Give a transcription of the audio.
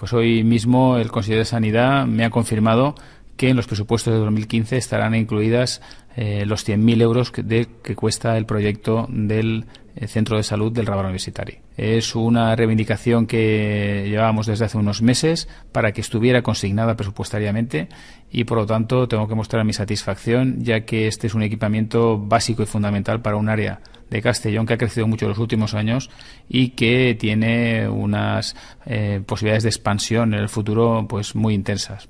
Pues hoy mismo el Consejo de Sanidad me ha confirmado que en los presupuestos de 2015 estarán incluidas eh, los 100.000 euros que, cuesta el proyecto del eh, Centro de Salud del Rabano Universitario. Es una reivindicación que llevábamos desde hace unos meses para que estuviera consignada presupuestariamente y por lo tanto tengo que mostrar mi satisfacción ya que este es un equipamiento básico y fundamental para un área de Castellón que ha crecido mucho en los últimos años y que tiene unas eh, posibilidades de expansión en el futuro pues muy intensas.